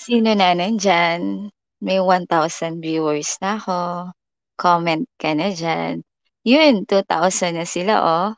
Sino na nandyan? May 1,000 viewers na ako. Comment ka na dyan. Yun, 2,000 na sila, oh.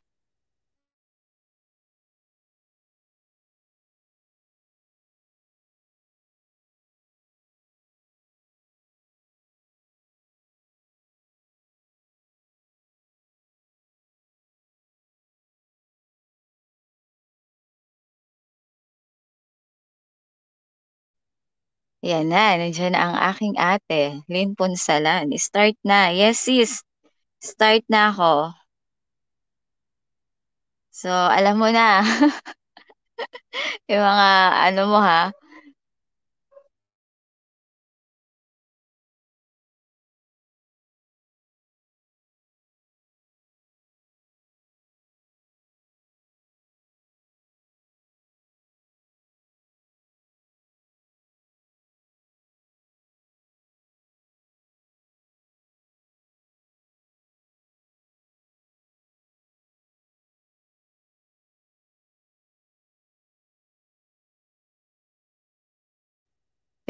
Yan na, nandiyan na ang aking ate, Lynn Ponsalan. Start na. Yes, sis. Start na ako. So, alam mo na. yung mga, ano mo ha,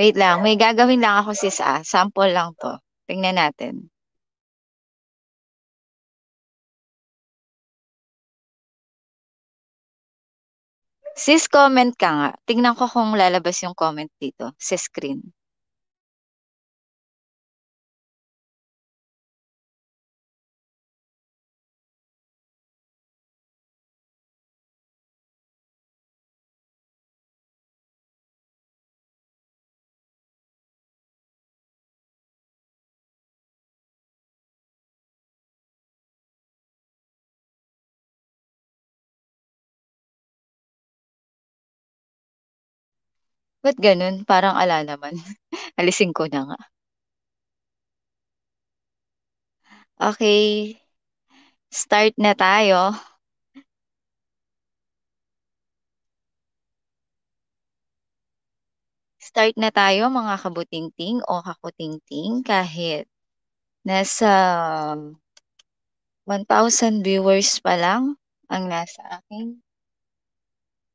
Wait lang, may gagawin lang ako sis ah. Sample lang to. Tingnan natin. Sis, comment ka nga. Tingnan ko kung lalabas yung comment dito sa screen. Ba't ganun? Parang ala naman. Alisin ko na nga. Okay. Start na tayo. Start na tayo mga kabutingting o kakutingting kahit nasa 1,000 viewers pa lang ang nasa aking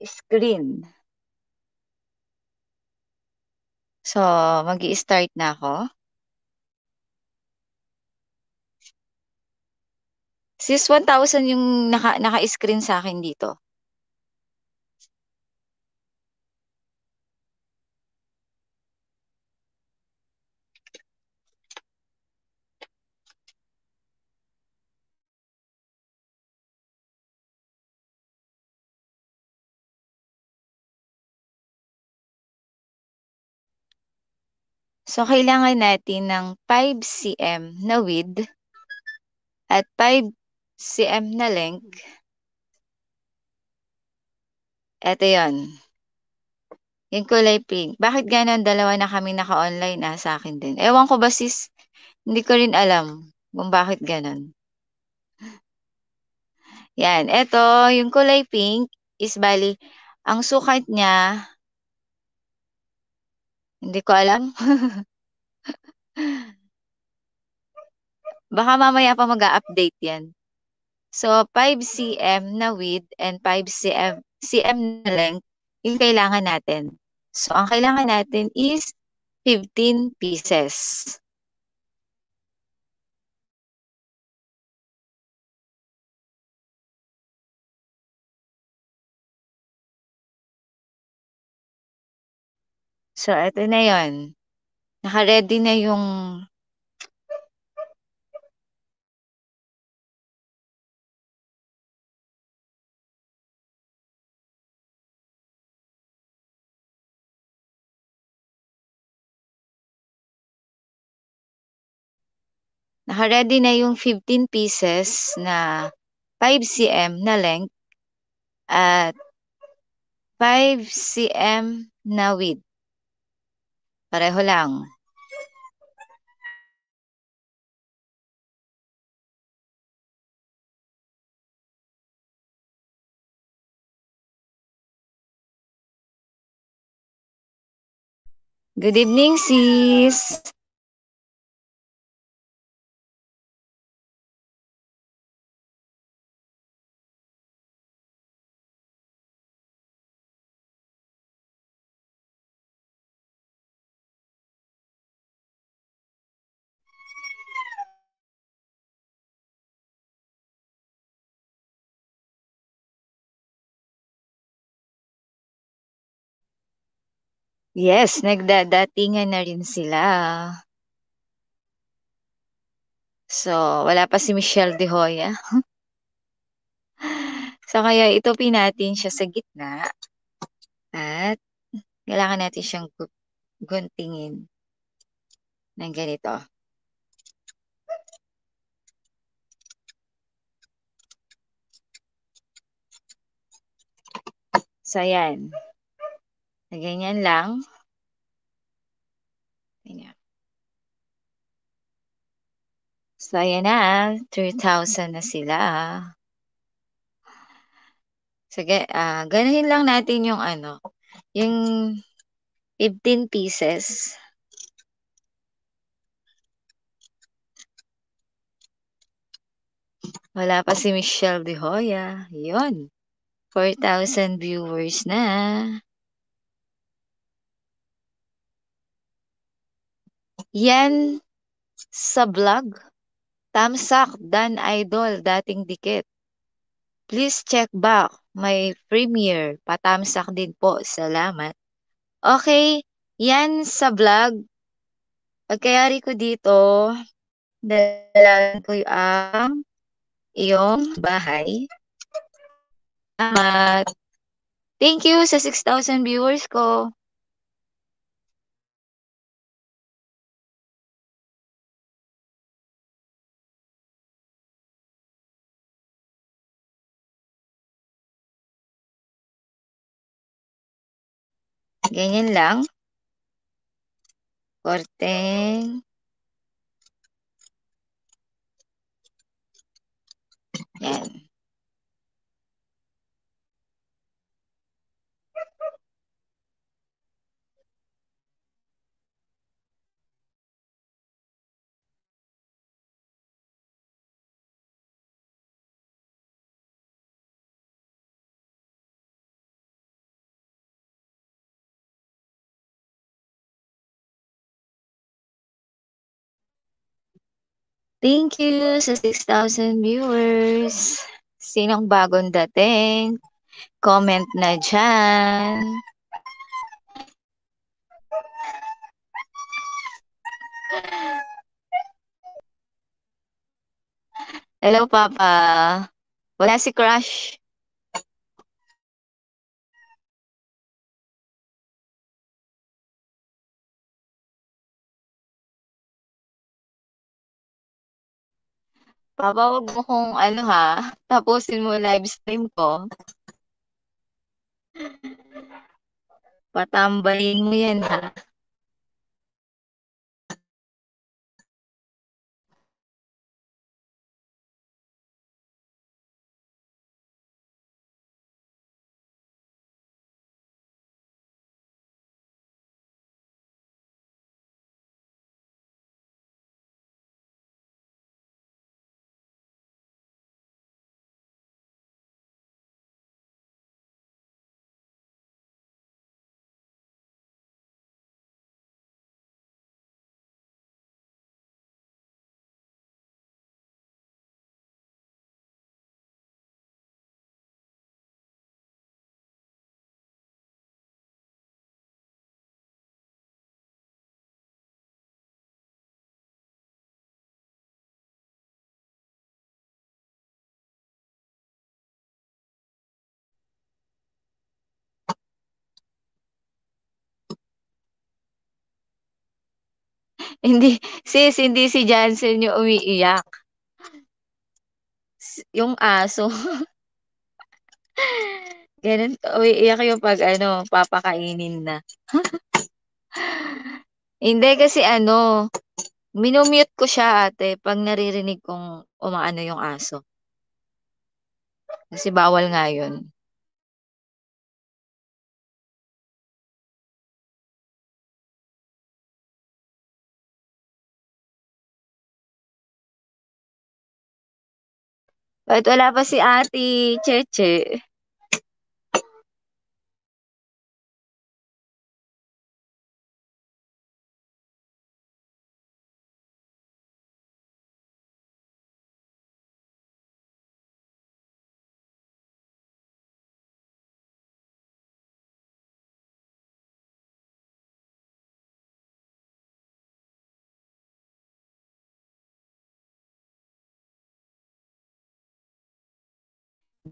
screen. So, mag start na ako. Sis, 1,000 yung naka, naka-screen sa akin dito. So, kailangan natin ng 5 cm na width at 5 cm na length. Ito yon Yung kulay pink. Bakit ganon dalawa na kami naka-online ah, sa akin din? Ewan ko ba sis, hindi ko rin alam kung bakit ganon. Yan, ito, yung kulay pink is bali, ang sukat niya hindi ko alam. Baka mamaya pa mag-update yan. So, 5 cm na width and 5 cm, cm na length, yung kailangan natin. So, ang kailangan natin is 15 pieces. So, ito na yon. Naka-ready na yung Naka-ready na yung 15 pieces na 5 cm na length at 5 cm na width. Pareho lang. Good evening, sis. Yes, nagdadatingan na rin sila. So, wala pa si Michelle De Hoya. so, kaya itupin natin siya sa gitna. At, kailangan natin siyang guntingin ng ganito. So, ayan. Na ganyan lang. Ganyan. So, ayan na. 3,000 na sila. Ah. Sige, uh, ah, ganahin lang natin yung ano, yung 15 pieces. Wala pa si Michelle De Hoya. Yun. 4,000 viewers na. Yan sa vlog. Tamsak, Dan Idol, dating dikit. Please check back. May premiere. Patamsak din po. Salamat. Okay, yan sa vlog. Pagkayari ko dito, dalalan ko ang iyong bahay. Salamat. Thank you sa 6,000 viewers ko. Ganyan lang. Korteng. Yan. Thank you sa 6,000 viewers. Sinong bagong dating? Comment na dyan. Hello, Papa. Wala si Crush. Papa, huwag mo kong ano ha, tapusin mo live stream ko. Patambayin mo yan ha. hindi, sis, hindi si Jansen yung umiiyak. Yung aso. Ganun, umiiyak yung pag ano, papakainin na. hindi kasi ano, minumute ko siya ate pag naririnig kong umaano yung aso. Kasi bawal nga yun. At wala pa si Ate Cheche.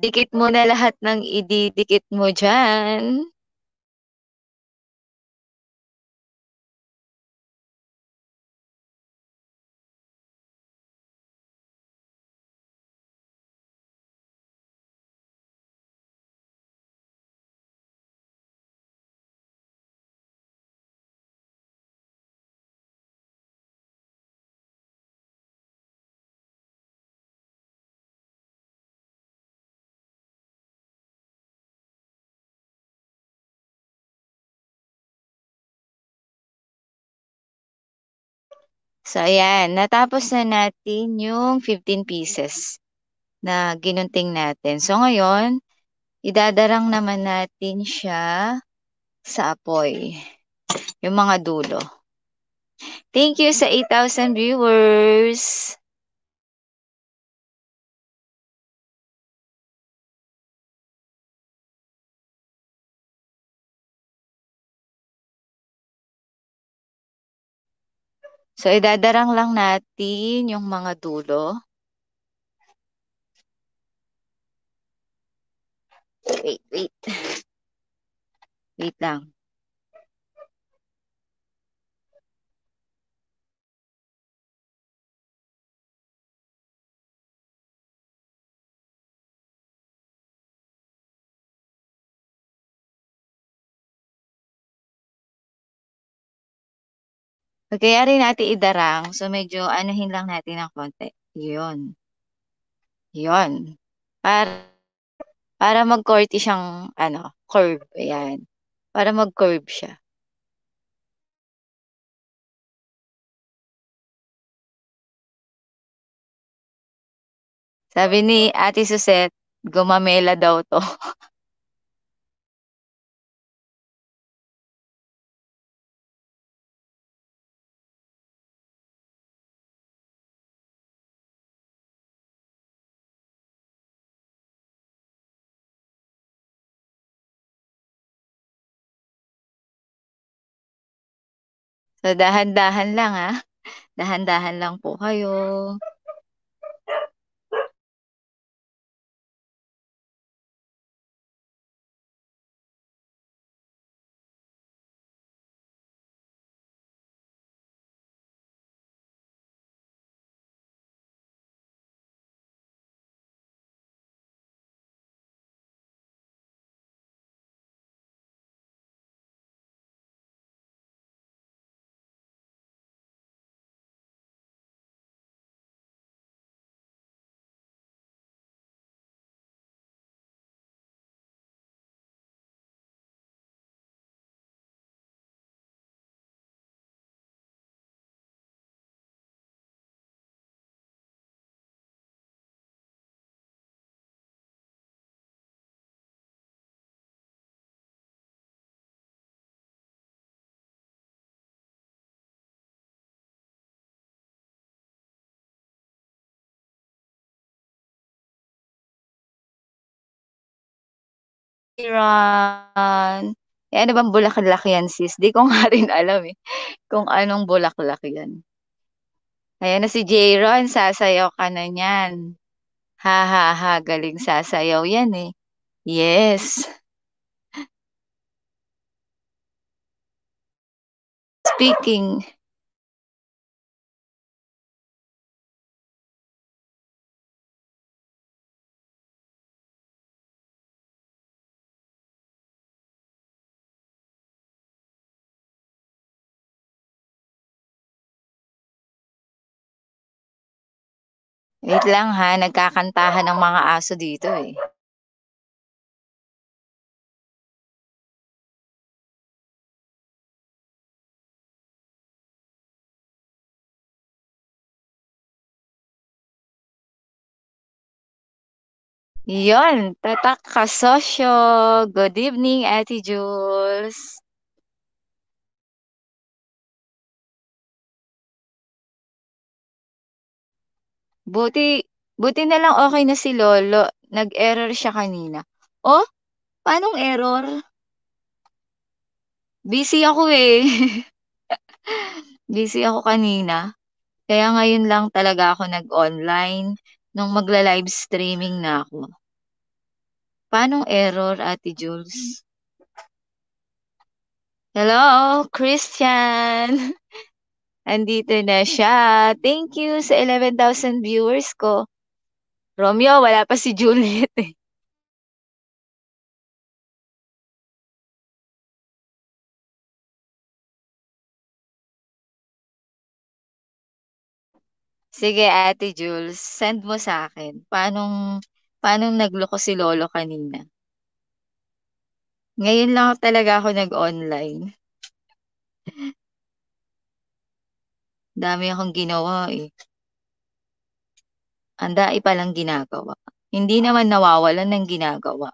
Dikit mo na lahat ng ididikit mo dyan. So, ayan. Natapos na natin yung 15 pieces na ginunting natin. So, ngayon, idadarang naman natin siya sa apoy. Yung mga dulo. Thank you sa 8,000 viewers! So, idadarang lang natin yung mga dulo. Wait, wait. Wait lang. Kaya rin natin idarang. So, medyo anuhin lang natin ng konti. Yun. Yun. Para, para mag-corty siyang, ano, curve. Ayan. Para mag-curve siya. Sabi ni Ate Susette, gumamela daw to. So, dahan-dahan lang ha. Ah. Dahan-dahan lang po kayo. Iran. Eh, ano bang bulaklak yan, sis? Di ko nga rin alam eh. Kung anong bulaklak yan. Ayan na si Jaron, sasayaw ka na niyan. Ha ha ha, galing sasayaw yan eh. Yes. Speaking. Wait lang ha, nagkakantahan ng mga aso dito eh. Yon, tatak ka kasosyo. Good evening, Ate Jules. Buti, buti na lang okay na si Lolo. Nag-error siya kanina. Oh, paanong error? Busy ako eh. Busy ako kanina. Kaya ngayon lang talaga ako nag-online nung magla-live streaming na ako. Paanong error, Ate Jules? Hello, Christian! Andito na siya. Thank you sa 11,000 viewers ko. Romeo, wala pa si Juliet eh. Sige, Ate Jules, send mo sa akin. Paanong, paanong nagloko si Lolo kanina? Ngayon lang talaga ako nag-online. Dami akong ginawa eh. Andai dai palang ginagawa. Hindi naman nawawalan ng ginagawa.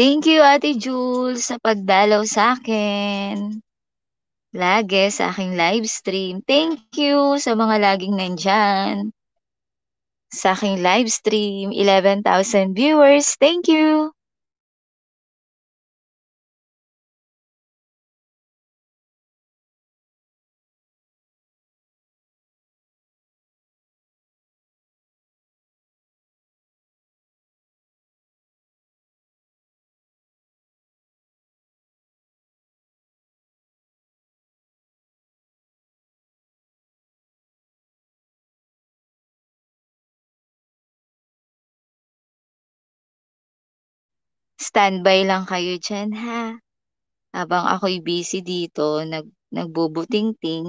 Thank you, Ate Jules, sa pagdalaw sa akin. Lagi sa aking live stream. Thank you sa mga laging nandyan. Sa aking live stream, 11,000 viewers. Thank you. standby lang kayo dyan ha. Habang ako'y busy dito, nag, nagbubuting-ting.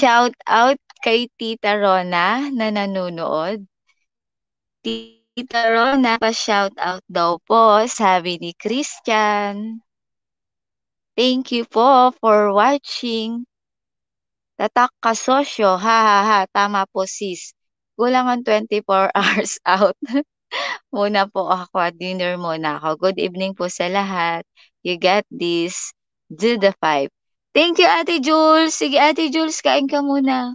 Shout out kay Tita Rona na nanonood. Tita Rona, pa-shout out daw po, sabi ni Christian. Thank you po for watching. Tatak ka sosyo, ha ha ha, tama po sis. Kulangan 24 hours out. muna po ako, dinner muna ako. Good evening po sa lahat. You got this. Do the five. Thank you, Ate Jules. Sige, Ate Jules, kain ka muna.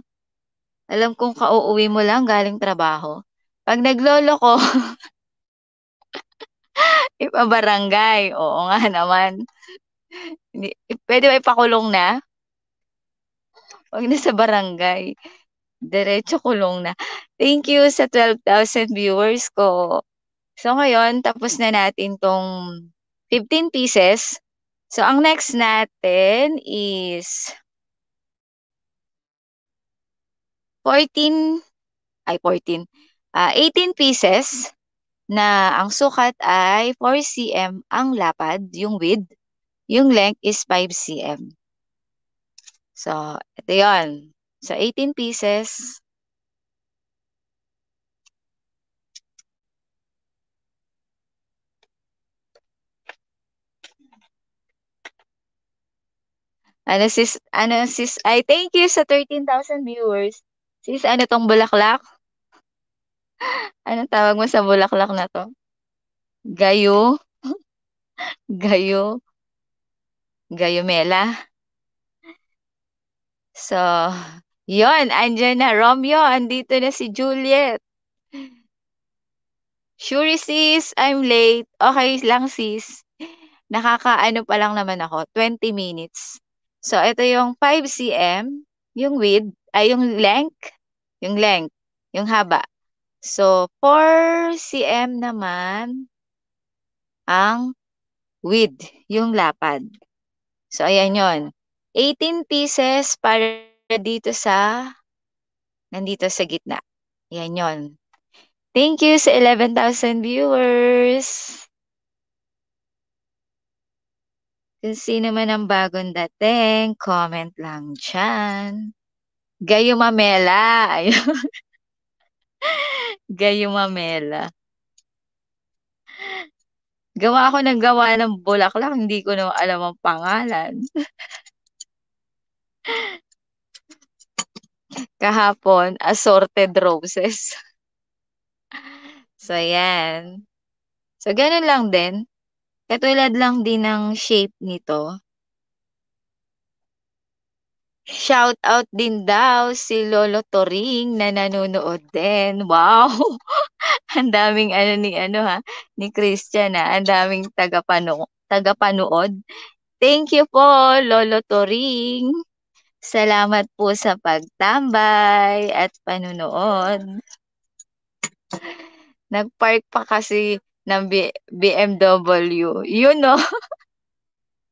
Alam kong kauuwi mo lang galing trabaho. Pag naglolo ko, ipabarangay. Oo nga naman. Pwede ba ipakulong na? Pag nasa barangay, diretso kulong na. Thank you sa 12,000 viewers ko. So ngayon, tapos na natin tong 15 pieces. So, ang next natin is 14, ay 14, uh, 18 pieces na ang sukat ay 4 cm ang lapad, yung width, yung length is 5 cm. So, ito yon So, 18 pieces. Ano sis, ano sis, ay thank you sa 13,000 viewers. Sis, ano tong bulaklak? Ano tawag mo sa bulaklak na to? Gayo? Gayo? Gayomela? So, yon andyan na Romeo, andito na si Juliet. Sure sis, I'm late. Okay lang sis. Nakakaano pa lang naman ako, 20 minutes. So, ito yung 5 cm, yung width, ay yung length, yung length, yung haba. So, 4 cm naman ang width, yung lapad. So, ayan yon 18 pieces para dito sa, nandito sa gitna. Ayan yon Thank you sa 11,000 viewers. Kung sino man ang bagong dating, comment lang dyan. Gayo Mamela. Ayun. Gayo Mamela. Gawa ako ng gawa ng bulaklak, hindi ko na alam ang pangalan. Kahapon, assorted roses. so, yan. So, ganun lang din. Katulad lang din ng shape nito. Shout out din daw si Lolo Toring na nanonood din. Wow. ang daming ano ni ano ha, ni Christian ha. Ang daming tagapano tagapanood. Thank you po Lolo Toring. Salamat po sa pagtambay at panunood. Nagpark pa kasi ng B- BMW. You know?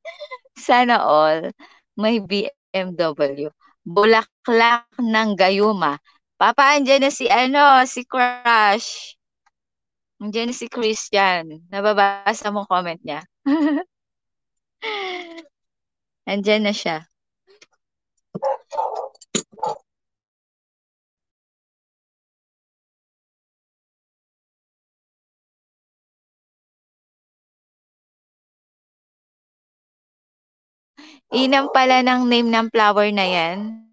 Sana all may BMW. Bulaklak ng Gayuma. Papa, andyan na si ano, si Crush. Andyan na si Christian. Nababasa mo comment niya. andyan na siya. Inam pala ng name ng flower na yan.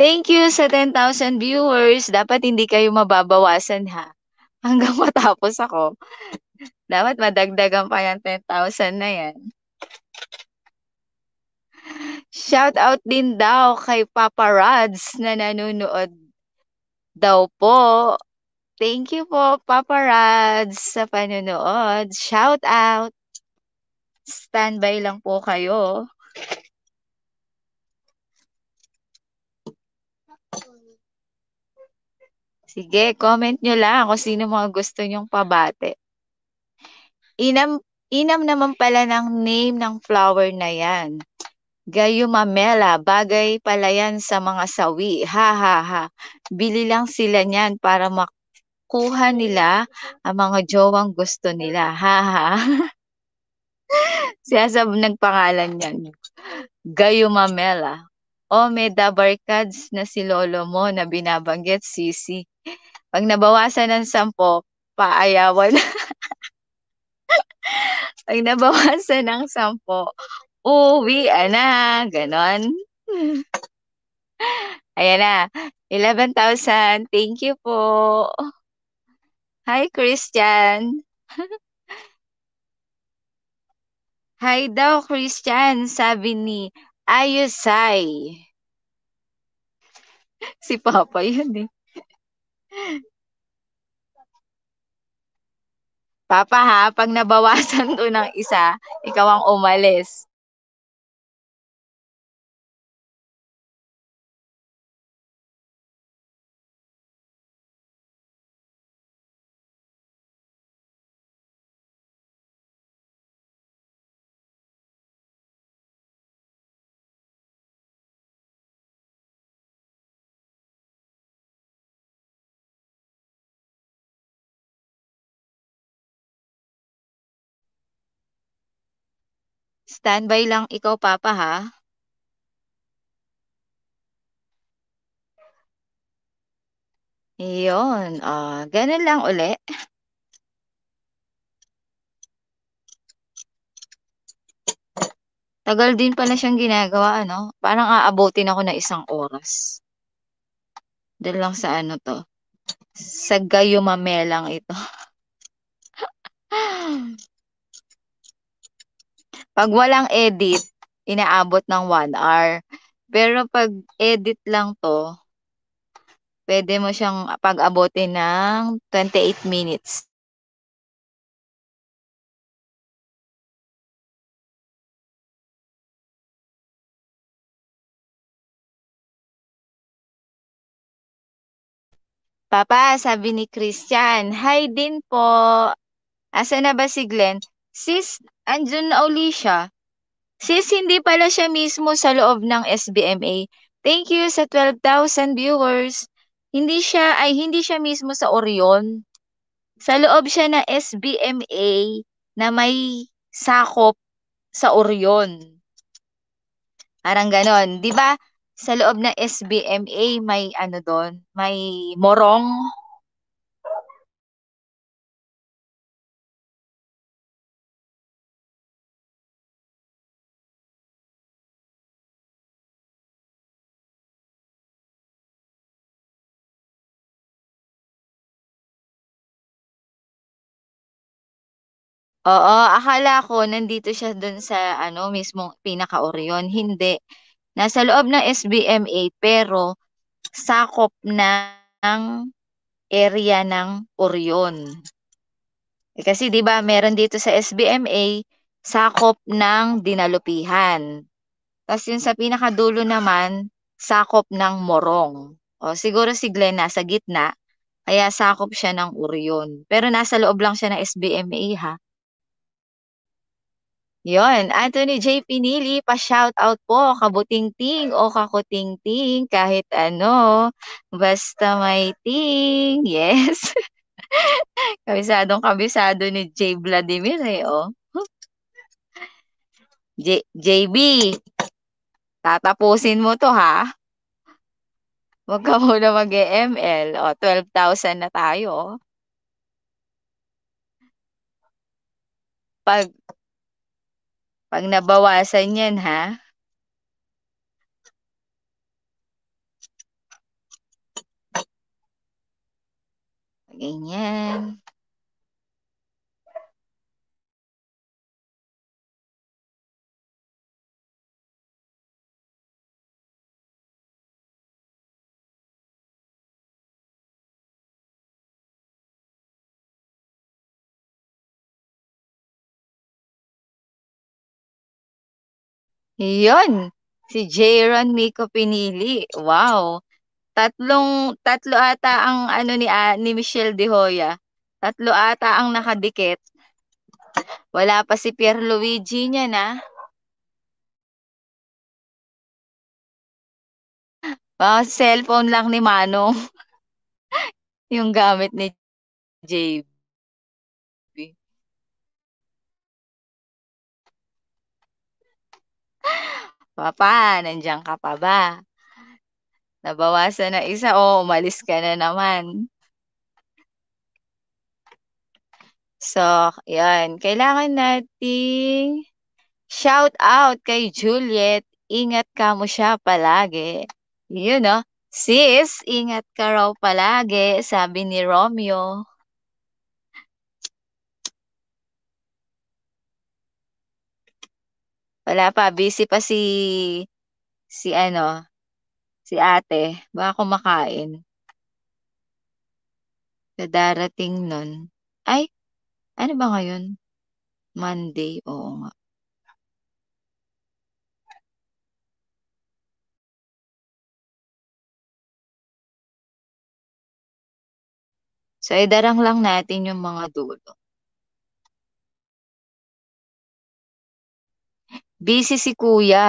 Thank you sa 10,000 viewers. Dapat hindi kayo mababawasan ha. Hanggang matapos ako. Dapat madagdagan pa yung 10,000 na yan. Shout out din daw kay Papa Rods na nanonood daw po. Thank you po Papa Rods sa panonood. Shout out. Standby lang po kayo. Sige, comment nyo lang kung sino mga gusto nyong pabate. Inam, inam naman pala ng name ng flower na yan. Gayumamela, bagay pala yan sa mga sawi. Ha ha ha. Bili lang sila niyan para makuha nila ang mga jowang gusto nila. Ha ha. Siya sa nagpangalan niyan. Gayumamela. O may barkads na si lolo mo na binabanggit, sisi. Pag nabawasan ng sampo, paayawan. Pag nabawasan ng sampo, uwi na. Ganon. Ayan na. 11,000. Thank you po. Hi, Christian. Hi daw, Christian. Sabi ni Ayusay. Si Papa yun eh. Papa ha, pag nabawasan ko ng isa, ikaw ang umalis. Standby lang ikaw, Papa, ha? Yun. Uh, ganun lang uli. Tagal din pala siyang ginagawa, ano? Parang aabotin ako na isang oras. Doon lang sa ano to. Sa gayo mamelang ito. Pag walang edit, inaabot ng 1 hour. Pero pag edit lang to, pwede mo siyang pag-abutin ng 28 minutes. Papa, sabi ni Christian, hi din po. Asa na ba si Glenn? Sis, andyan na uli siya. Sis, hindi pala siya mismo sa loob ng SBMA. Thank you sa 12,000 viewers. Hindi siya, ay hindi siya mismo sa Orion. Sa loob siya ng SBMA na may sakop sa Orion. Parang ganon. Di ba? Sa loob ng SBMA may ano doon, may morong Oo, akala ko nandito siya doon sa ano, mismong pinaka-Orion. Hindi. Nasa loob ng SBMA pero sakop ng area ng Orion. Eh, kasi 'di ba, meron dito sa SBMA sakop ng Dinalupihan. Tapos yun sa pinakadulo naman, sakop ng Morong. O siguro si Glenn nasa gitna, kaya sakop siya ng Orion. Pero nasa loob lang siya ng SBMA ha. Yon, Anthony J. Pinili, pa-shoutout po, kabuting-ting o kakuting-ting, kahit ano, basta may ting, yes. Kabisadong kabisado ni J. Vladimir eh, oh. J- JB, tatapusin mo to ha. Huwag ka muna mag-ML. O, 12,000 na tayo. Oh. Pag pag nabawasan yan, ha? Ganyan. Yun, si Jaron Miko Pinili. Wow. Tatlong tatlo ata ang ano ni ah, ni Michelle De Hoya. Tatlo ata ang nakadikit. Wala pa si Pierluigi niya na. Ah. Wow, cellphone lang ni Manong. yung gamit ni JB. Papa, nandiyan ka pa ba? Nabawasan na isa, o oh, umalis ka na naman. So, yan. Kailangan natin shout out kay Juliet. Ingat ka mo siya palagi. Yun, no? Sis, ingat ka raw palagi, sabi ni Romeo. Wala pa, busy pa si si ano, si ate. Baka kumakain. Sa darating nun. Ay, ano ba ngayon? Monday, oo nga. So, idarang lang natin yung mga dulo. Busy si kuya.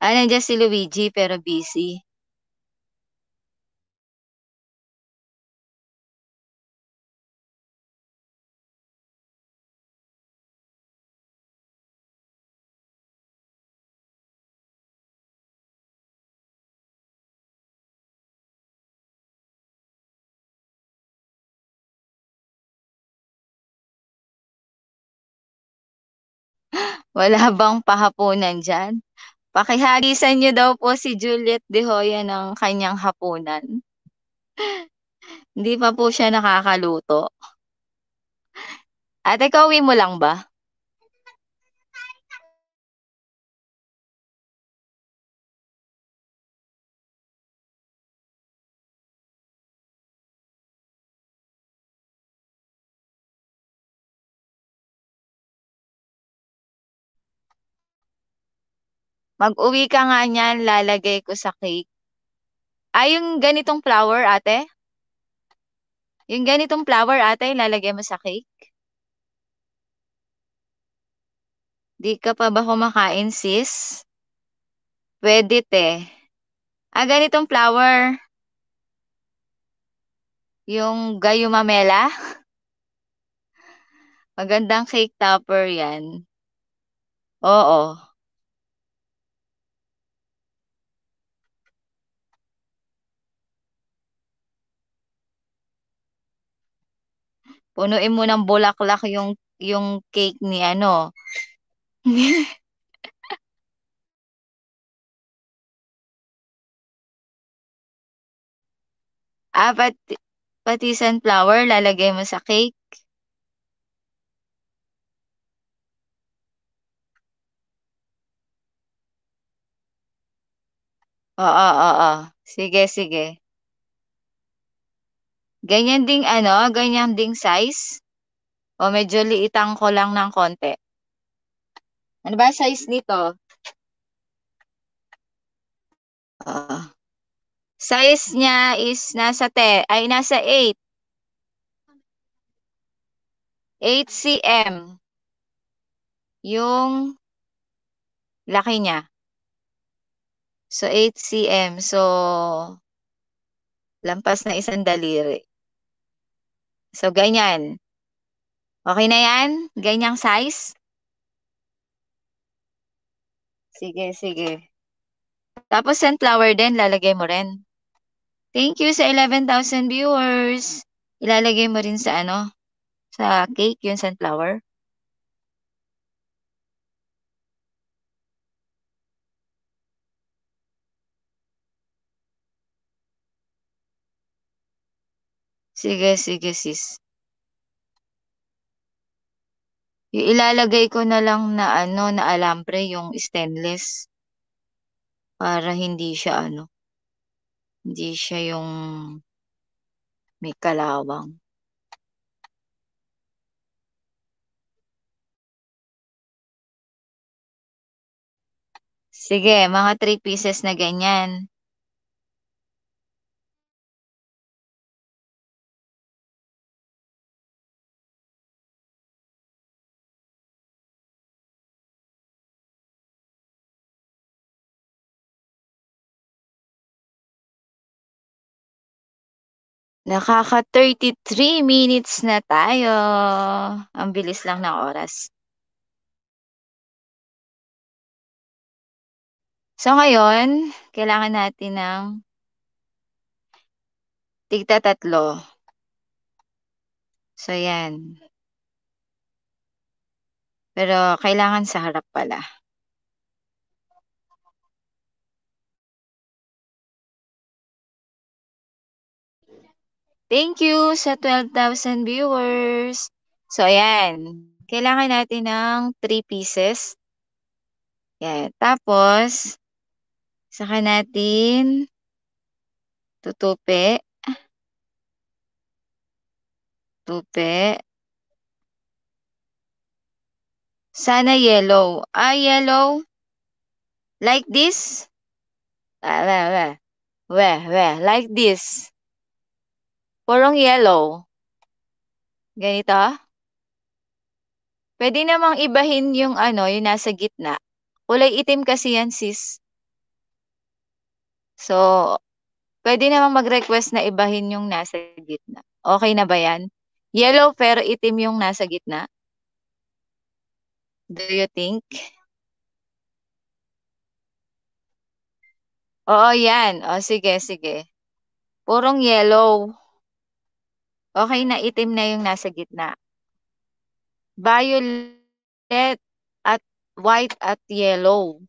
Ah, nandiyan si Luigi pero busy. Wala bang pahapunan dyan? Pakihagisan niyo daw po si Juliet De Hoya ng kanyang hapunan. Hindi pa po siya nakakaluto. Ate, kauwi mo lang ba? Mag-uwi ka nga niyan, lalagay ko sa cake. Ah, yung ganitong flower, ate? Yung ganitong flower, ate, lalagay mo sa cake? Di ka pa ba kumakain, sis? Pwede, te. Ah, ganitong flower. Yung gayumamela. Magandang cake topper yan. Oo. Punuin mo ng bulaklak yung yung cake ni ano. ah, pati, pati sunflower lalagay mo sa cake. Oo, oo, oo. Sige, sige. Ganyan ding ano, ganyan ding size. O medyo liitang ko lang ng konti. Ano ba size nito? Uh, size niya is nasa 10, ay nasa 8. 8 cm. Yung laki niya. So 8 cm. So lampas na isang daliri. So, ganyan. Okay na yan? Ganyang size? Sige, sige. Tapos sunflower din, lalagay mo rin. Thank you sa 11,000 viewers. Ilalagay mo rin sa ano? Sa cake, yung sunflower. Sige, sige sis. Yung Ilalagay ko na lang na ano, na alambre yung stainless para hindi siya ano, hindi siya yung may kalawang. Sige, mga 3 pieces na ganyan. Nakaka 33 minutes na tayo. Ang bilis lang ng oras. So ngayon, kailangan natin ng tigta tatlo. So yan. Pero kailangan sa harap pala. Thank you sa 12,000 viewers. So, ayan. Kailangan natin ng 3 pieces. Yeah. Tapos, saka natin tutupi. Tupi. Sana yellow. Ah, yellow. Like this? Ah, weh, weh. Weh, weh. Like this. Purong yellow. Ganito. Pwede namang ibahin yung ano, yung nasa gitna. Kulay itim kasi yan, sis. So, pwede namang mag-request na ibahin yung nasa gitna. Okay na ba yan? Yellow pero itim yung nasa gitna. Do you think? Oo, yan. O, sige, sige. Purong yellow. Okay na itim na yung nasa gitna. Violet at white at yellow.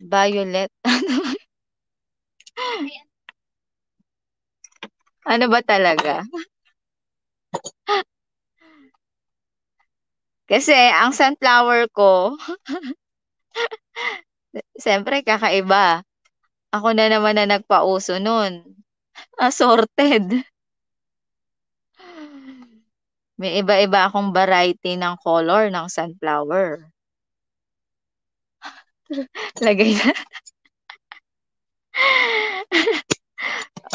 Violet. Ano, ano ba talaga? Kasi ang sunflower ko, siyempre kakaiba. Ako na naman na nagpauso nun. Assorted. May iba-iba akong variety ng color ng sunflower. Lagay na.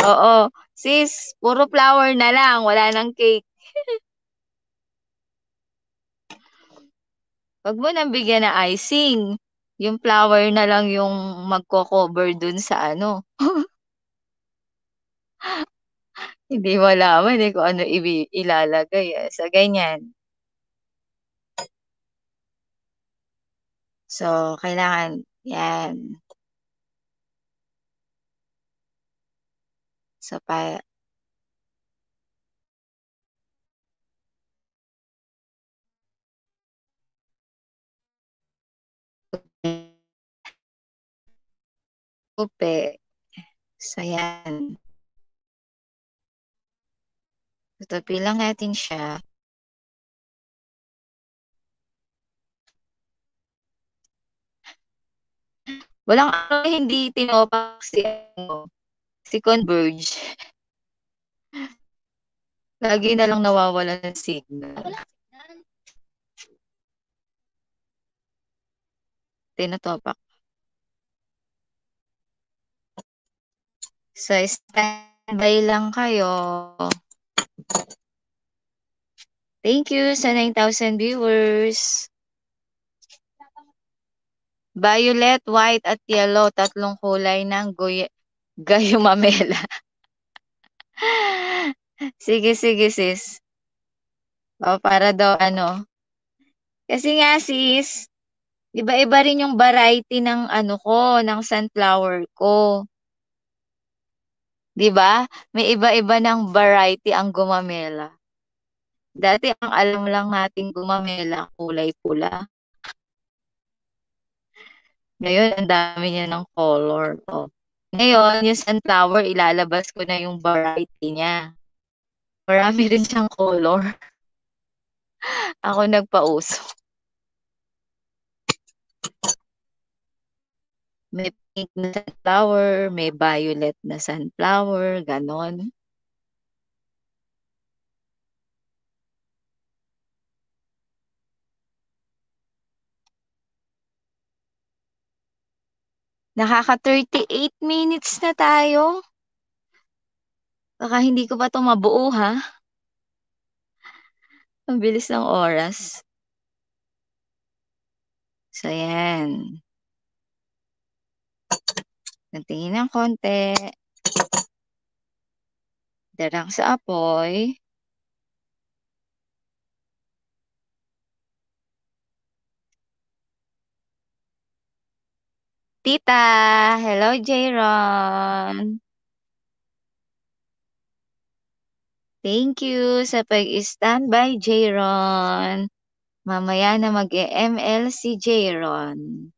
Oo. Sis, puro flower na lang. Wala nang cake. Huwag mo nang bigyan ng icing. Yung flower na lang yung magko-cover dun sa ano. Hindi wala malaman eh kung ano ibi- ilalagay. Eh. So, ganyan. So, kailangan, yan. So, pa, upe. So, Tatapi lang natin siya. Walang araw hindi tinopak si, ano, si Converge. Lagi na lang nawawala ng signal. Tinatopak. So, standby lang kayo. Thank you sa 9,000 viewers. Violet, white, at yellow. Tatlong kulay ng gayumamela. sige, sige, sis. O, para daw, ano. Kasi nga, sis, iba-iba rin yung variety ng, ano ko, ng sunflower ko. 'Di ba? May iba-iba ng variety ang gumamela. Dati ang alam lang nating gumamela kulay pula. Ngayon, ang dami niya ng color. Oh. Ngayon, yung sunflower, ilalabas ko na yung variety niya. Marami rin siyang color. Ako nagpauso. May pink na sunflower, may violet na sunflower, ganon. Nakaka 38 minutes na tayo. Baka hindi ko pa ito mabuo ha. Ang bilis ng oras. So, yan ng tingin ng konti. Darang sa apoy. Tita! Hello, Jayron! Thank you sa pag-standby, Jayron. Mamaya na mag-ML si Jayron.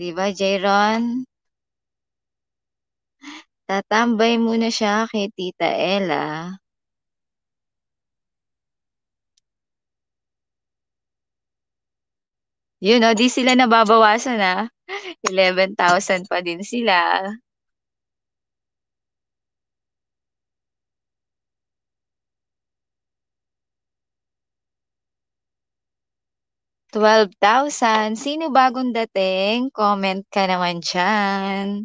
Di ba, Jayron? Tatambay muna siya kay Tita Ella. Yun, know, oh, di sila nababawasan, ha? Ah. 11,000 pa din sila. 12,000. Sino bagong dating? Comment ka naman dyan.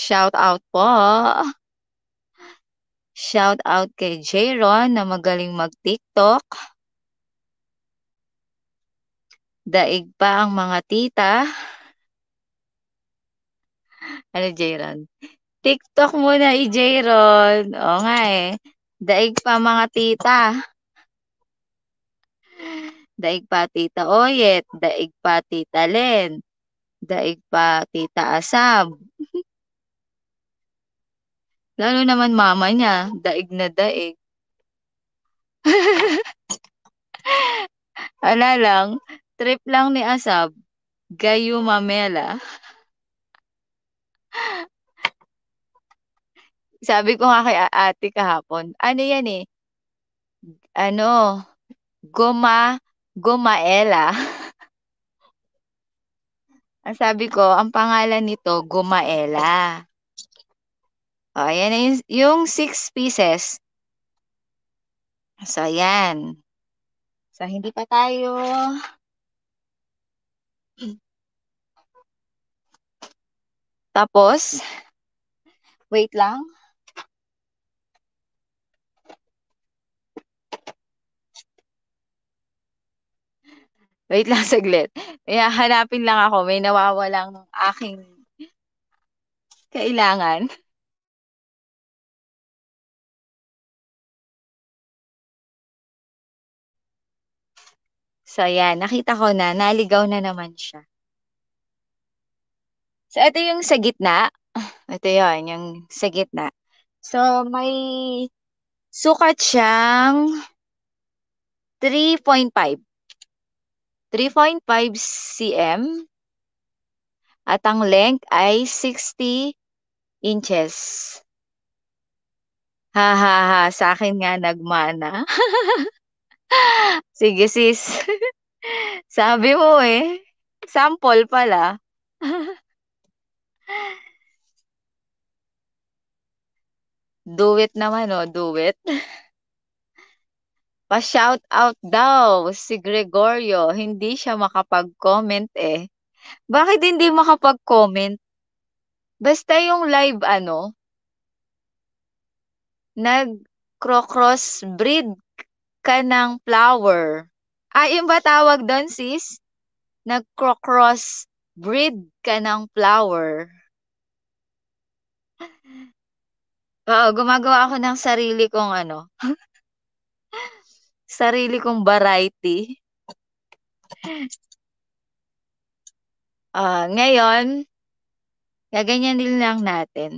Shout out po. Shout out kay Jron na magaling mag-TikTok. Daig pa ang mga tita. Ano, Jron? TikTok muna, EJ Ron. O nga eh. Daig pa mga tita. Daig pa tita Oyet. Daig pa tita Len. Daig pa tita Asab. Lalo naman mama niya. Daig na daig. Ala lang. Trip lang ni Asab. Gayu mamela. Sabi ko nga kay ate kahapon, ano yan eh? Ano? Goma, Gomaela. ang sabi ko, ang pangalan nito, Gomaela. O, oh, ayan na yung, yung six pieces. So, ayan. So, hindi pa tayo tapos, wait lang. Wait lang saglit. Yeah, hanapin lang ako. May nawawalang aking kailangan. So, ayan. Nakita ko na. Naligaw na naman siya. So, ito yung sa gitna. Ito yon yung sa gitna. So, may sukat siyang 3.5. 3.5 cm at ang length ay 60 inches. Ha ha ha, sa akin nga nagmana. Sige sis. Sabi mo eh. Sample pala. do it naman oh, do it. Pa-shout out daw si Gregorio. Hindi siya makapag-comment eh. Bakit hindi makapag-comment? Basta yung live ano, nag-cross breed ka ng flower. Ay, ah, yung ba tawag doon sis? Nag-cross breed ka ng flower. Oo, gumagawa ako ng sarili kong ano. sarili kong variety. Uh, ngayon, gaganyan din lang natin.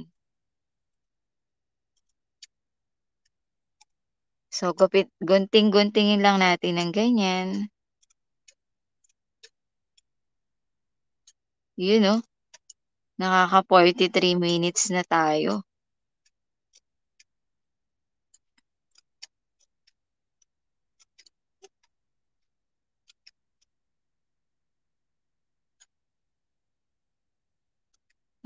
So, gupit, gunting-guntingin lang natin ng ganyan. Yun, no? Nakaka-43 minutes na tayo.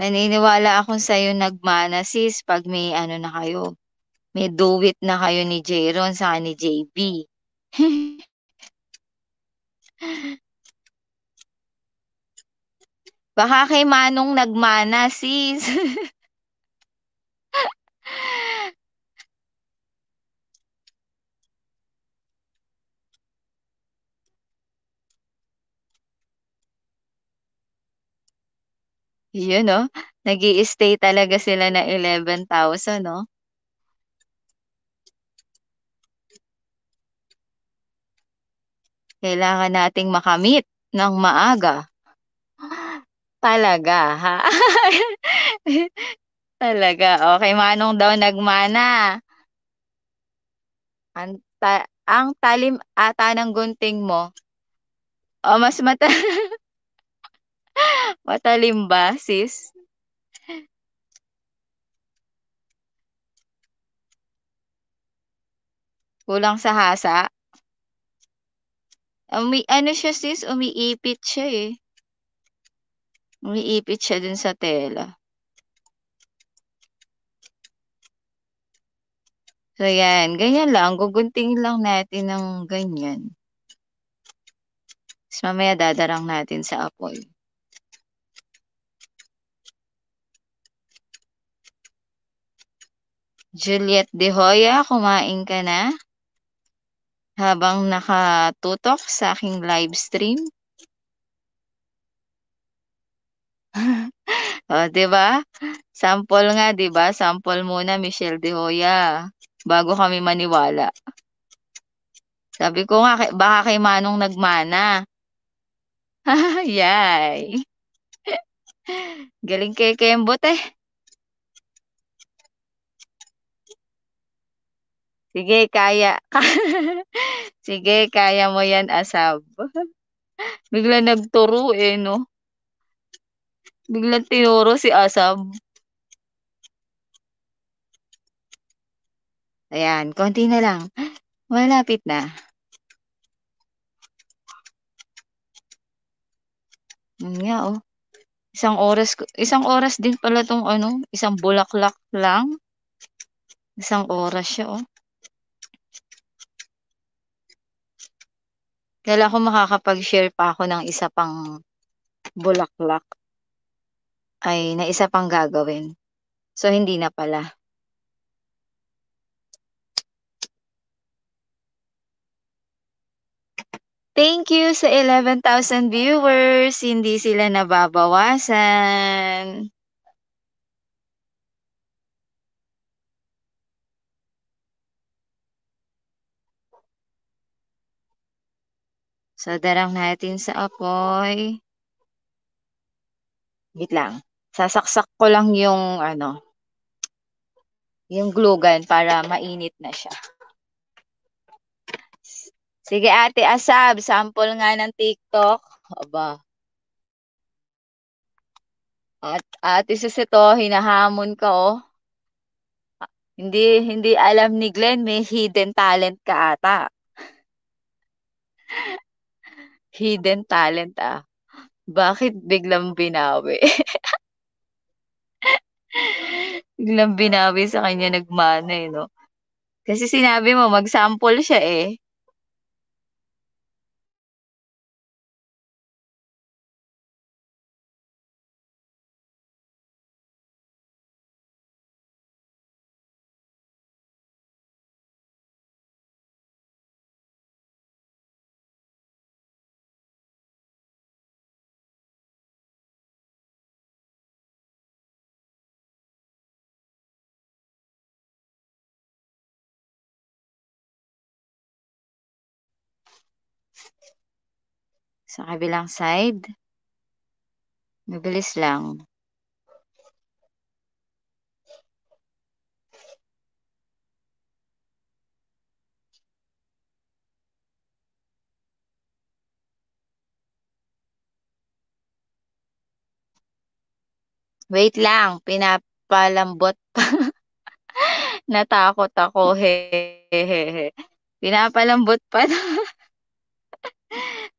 Naniniwala ako sa iyo nagmana sis pag may ano na kayo. May do it na kayo ni Jeron sa ni JB. Baka kay Manong nagmana sis. Yun, no? nag stay talaga sila na 11,000, no? Kailangan nating makamit ng maaga. Talaga, ha? Talaga. Okay, manong daw nagmana. Ang, ta- ang talim ata ng gunting mo. O, mas mata... Matalim ba, sis? Kulang sa hasa? Umi ano siya sis? Umiipit siya eh. Umiipit siya dun sa tela. So yan, ganyan lang. Gugunting lang natin ng ganyan. Tapos mamaya dadarang natin sa apoy. Juliet De Hoya, kumain ka na? Habang nakatutok sa aking live stream. o, oh, di ba? Sample nga, di ba? Sample muna, Michelle De Hoya, bago kami maniwala. Sabi ko nga, baka kay Manong nagmana. Yay! Galing kay Kembot eh. Sige, kaya. Sige, kaya mo yan, Asab. Bigla nagturo eh, no? Bigla tinuro si Asab. Ayan, konti na lang. Malapit na. Yun nga, oh. Isang oras, isang oras din pala tong ano, isang bulaklak lang. Isang oras siya, oh. Dahil ako makakapag-share pa ako ng isa pang bulaklak ay na isa pang gagawin. So, hindi na pala. Thank you sa 11,000 viewers. Hindi sila nababawasan. Sadarang natin sa apoy. Wait lang. Sasaksak ko lang yung ano, yung glue gun para mainit na siya. Sige ate Asab, sample nga ng TikTok. Aba. At ate Susito, hinahamon ka oh. Ah, hindi hindi alam ni Glenn, may hidden talent ka ata. Hidden talent, ah. Bakit biglang binawi? biglang binawi sa kanya nagmana, eh, no? Kasi sinabi mo, mag-sample siya, eh. Sa kabilang side. Mabilis lang. Wait lang, pinapalambot pa. Natakot ako. Hehehe. Pinapalambot pa na.